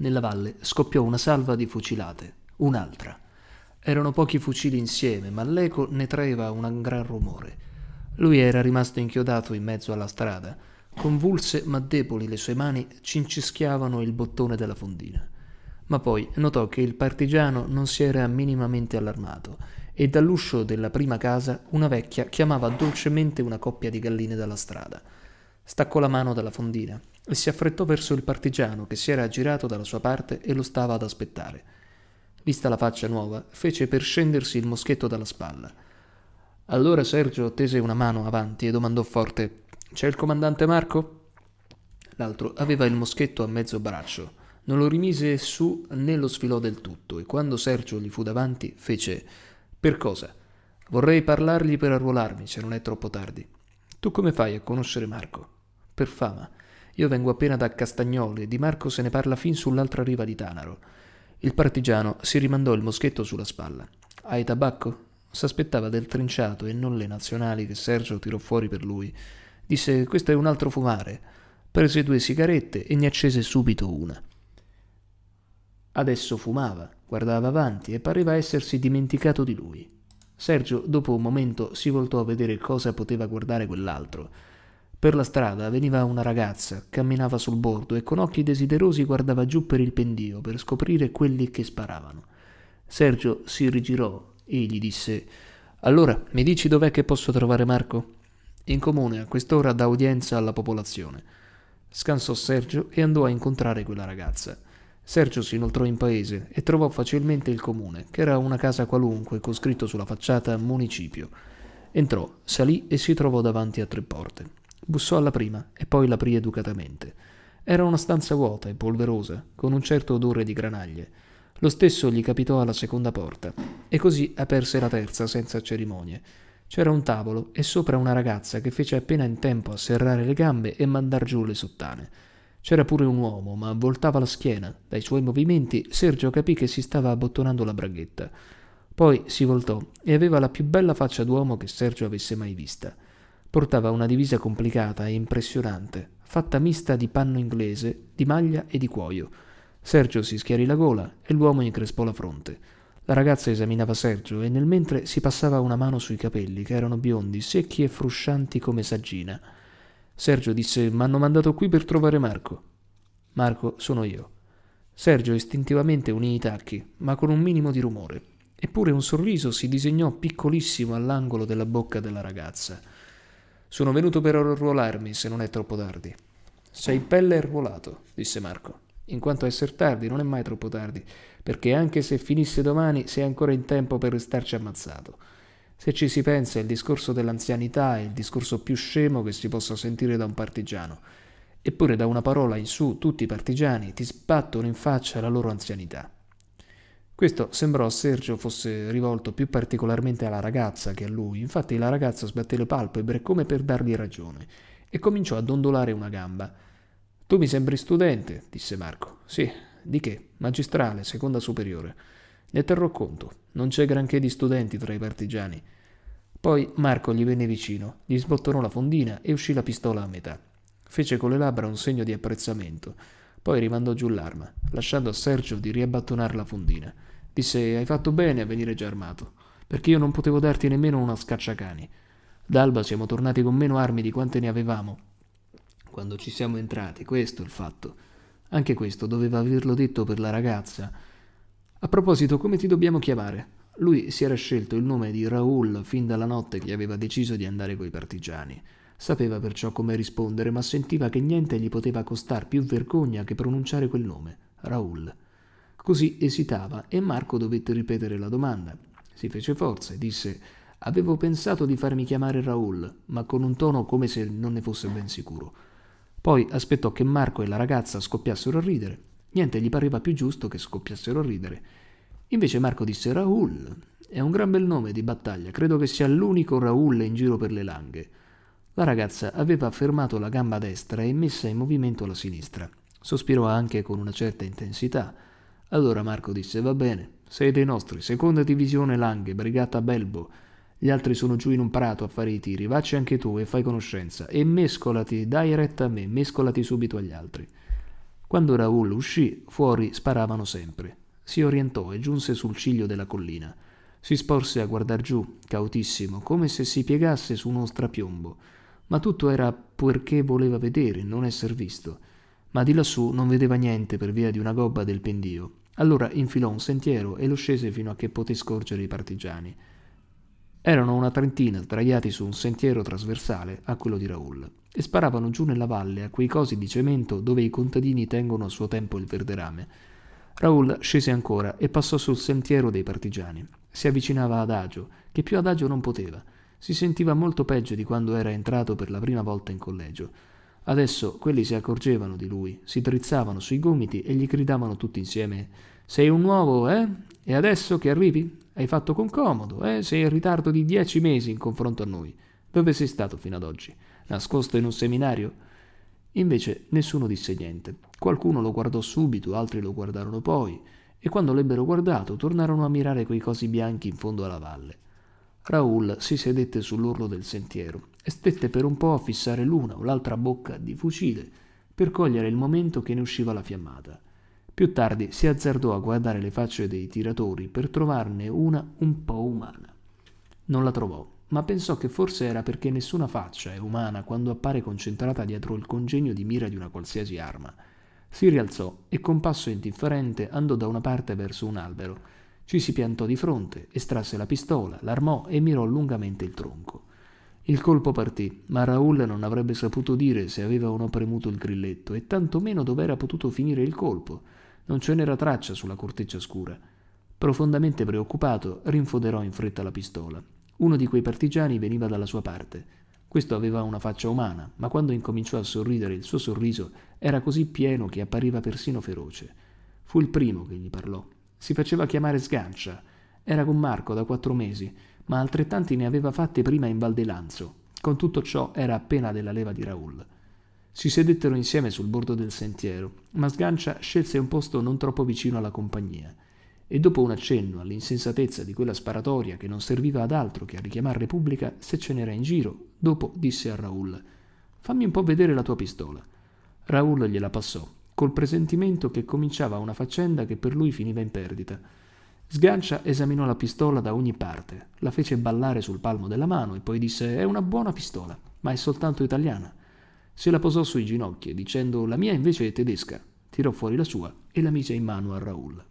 nella valle scoppiò una salva di fucilate, un'altra. Erano pochi fucili insieme, ma l'eco ne traeva un gran rumore. Lui era rimasto inchiodato in mezzo alla strada. Convulse ma deboli le sue mani cincischiavano il bottone della fondina. Ma poi notò che il partigiano non si era minimamente allarmato e dall'uscio della prima casa una vecchia chiamava dolcemente una coppia di galline dalla strada. Staccò la mano dalla fondina e si affrettò verso il partigiano che si era aggirato dalla sua parte e lo stava ad aspettare. Vista la faccia nuova, fece per scendersi il moschetto dalla spalla. Allora Sergio tese una mano avanti e domandò forte C'è il comandante Marco? L'altro aveva il moschetto a mezzo braccio. Non lo rimise su né lo sfilò del tutto e quando Sergio gli fu davanti fece Per cosa? Vorrei parlargli per arruolarmi se non è troppo tardi. Tu come fai a conoscere Marco? Per fama io vengo appena da Castagnoli e Di Marco se ne parla fin sull'altra riva di Tanaro. Il partigiano si rimandò il moschetto sulla spalla. Hai tabacco? S'aspettava del trinciato e non le nazionali che Sergio tirò fuori per lui. Disse: Questo è un altro fumare. Prese due sigarette e ne accese subito una. Adesso fumava, guardava avanti e pareva essersi dimenticato di lui. Sergio, dopo un momento, si voltò a vedere cosa poteva guardare quell'altro. Per la strada veniva una ragazza, camminava sul bordo e con occhi desiderosi guardava giù per il pendio per scoprire quelli che sparavano. Sergio si rigirò e gli disse Allora, mi dici dov'è che posso trovare Marco? In comune a quest'ora dà udienza alla popolazione. Scansò Sergio e andò a incontrare quella ragazza. Sergio si inoltrò in paese e trovò facilmente il comune, che era una casa qualunque con scritto sulla facciata municipio. Entrò, salì e si trovò davanti a tre porte. Bussò alla prima e poi l'aprì educatamente. Era una stanza vuota e polverosa, con un certo odore di granaglie. Lo stesso gli capitò alla seconda porta, e così aperse la terza senza cerimonie. C'era un tavolo e sopra una ragazza che fece appena in tempo a serrare le gambe e mandar giù le sottane. C'era pure un uomo, ma voltava la schiena. Dai suoi movimenti Sergio capì che si stava abbottonando la braghetta. Poi si voltò e aveva la più bella faccia d'uomo che Sergio avesse mai vista. Portava una divisa complicata e impressionante, fatta mista di panno inglese, di maglia e di cuoio. Sergio si schiarì la gola e l'uomo increspò la fronte. La ragazza esaminava Sergio e nel mentre si passava una mano sui capelli, che erano biondi, secchi e fruscianti come saggina. Sergio disse: M'hanno mandato qui per trovare Marco. Marco sono io. Sergio istintivamente unì i tacchi, ma con un minimo di rumore. Eppure un sorriso si disegnò piccolissimo all'angolo della bocca della ragazza. Sono venuto per arruolarmi, se non è troppo tardi. Sei pelle arruolato, disse Marco. In quanto a esser tardi, non è mai troppo tardi, perché anche se finisse domani sei ancora in tempo per restarci ammazzato. Se ci si pensa, il discorso dell'anzianità è il discorso più scemo che si possa sentire da un partigiano. Eppure da una parola in su tutti i partigiani ti sbattono in faccia la loro anzianità. Questo sembrò a Sergio fosse rivolto più particolarmente alla ragazza che a lui, infatti la ragazza sbatté le palpebre come per dargli ragione e cominciò a dondolare una gamba. Tu mi sembri studente, disse Marco. Sì, di che? Magistrale, seconda superiore. Ne terrò conto, non c'è granché di studenti tra i partigiani. Poi Marco gli venne vicino, gli sbottonò la fondina e uscì la pistola a metà. Fece con le labbra un segno di apprezzamento. Poi rimandò giù l'arma, lasciando a Sergio di riabbottonare la fondina. Disse: Hai fatto bene a venire già armato, perché io non potevo darti nemmeno una scacciacani. D'alba siamo tornati con meno armi di quante ne avevamo. Quando ci siamo entrati, questo è il fatto. Anche questo doveva averlo detto per la ragazza. A proposito, come ti dobbiamo chiamare? Lui si era scelto il nome di Raoul fin dalla notte che aveva deciso di andare coi partigiani. Sapeva perciò come rispondere, ma sentiva che niente gli poteva costar più vergogna che pronunciare quel nome, Raul. Così esitava e Marco dovette ripetere la domanda. Si fece forza e disse Avevo pensato di farmi chiamare Raul, ma con un tono come se non ne fosse ben sicuro. Poi aspettò che Marco e la ragazza scoppiassero a ridere. Niente gli pareva più giusto che scoppiassero a ridere. Invece Marco disse Raul. È un gran bel nome di battaglia, credo che sia l'unico Raul in giro per le langhe. La ragazza aveva fermato la gamba destra e messa in movimento la sinistra. Sospirò anche con una certa intensità. Allora Marco disse: Va bene, sei dei nostri, seconda divisione Langhe, brigata Belbo. Gli altri sono giù in un prato a fare i tiri, vacci anche tu e fai conoscenza. E mescolati, dai retta a me, mescolati subito agli altri. Quando Raul uscì, fuori sparavano sempre. Si orientò e giunse sul ciglio della collina. Si sporse a guardar giù, cautissimo, come se si piegasse su uno strapiombo ma tutto era perché voleva vedere, non esser visto. Ma di lassù non vedeva niente per via di una gobba del pendio. Allora infilò un sentiero e lo scese fino a che poté scorgere i partigiani. Erano una trentina sdraiati su un sentiero trasversale a quello di Raoul e sparavano giù nella valle a quei cosi di cemento dove i contadini tengono a suo tempo il verderame. Raoul scese ancora e passò sul sentiero dei partigiani. Si avvicinava ad agio, che più ad agio non poteva. Si sentiva molto peggio di quando era entrato per la prima volta in collegio. Adesso quelli si accorgevano di lui, si drizzavano sui gomiti e gli gridavano tutti insieme Sei un nuovo, eh? E adesso che arrivi? Hai fatto con comodo, eh? Sei in ritardo di dieci mesi in confronto a noi. Dove sei stato fino ad oggi? Nascosto in un seminario? Invece nessuno disse niente. Qualcuno lo guardò subito, altri lo guardarono poi, e quando l'ebbero guardato tornarono a mirare quei cosi bianchi in fondo alla valle. Raoul si sedette sull'orlo del sentiero e stette per un po' a fissare l'una o l'altra bocca di fucile per cogliere il momento che ne usciva la fiammata. Più tardi si azzardò a guardare le facce dei tiratori per trovarne una un po' umana. Non la trovò, ma pensò che forse era perché nessuna faccia è umana quando appare concentrata dietro il congegno di mira di una qualsiasi arma. Si rialzò e con passo indifferente andò da una parte verso un albero, ci si piantò di fronte, estrasse la pistola, l'armò e mirò lungamente il tronco. Il colpo partì, ma Raul non avrebbe saputo dire se aveva o no premuto il grilletto, e tantomeno dove era potuto finire il colpo. Non ce n'era traccia sulla corteccia scura. Profondamente preoccupato, rinfoderò in fretta la pistola. Uno di quei partigiani veniva dalla sua parte. Questo aveva una faccia umana, ma quando incominciò a sorridere il suo sorriso era così pieno che appariva persino feroce. Fu il primo che gli parlò. Si faceva chiamare Sgancia. Era con Marco da quattro mesi, ma altrettanti ne aveva fatte prima in Val Valdelanzo. Con tutto ciò era appena della leva di Raul. Si sedettero insieme sul bordo del sentiero, ma Sgancia scelse un posto non troppo vicino alla compagnia. E dopo un accenno all'insensatezza di quella sparatoria che non serviva ad altro che a richiamare Repubblica se ce n'era in giro, dopo disse a Raul: Fammi un po' vedere la tua pistola. Raul gliela passò col presentimento che cominciava una faccenda che per lui finiva in perdita. Sgancia esaminò la pistola da ogni parte, la fece ballare sul palmo della mano e poi disse è una buona pistola, ma è soltanto italiana. Se la posò sui ginocchi dicendo la mia invece è tedesca, tirò fuori la sua e la mise in mano a Raul.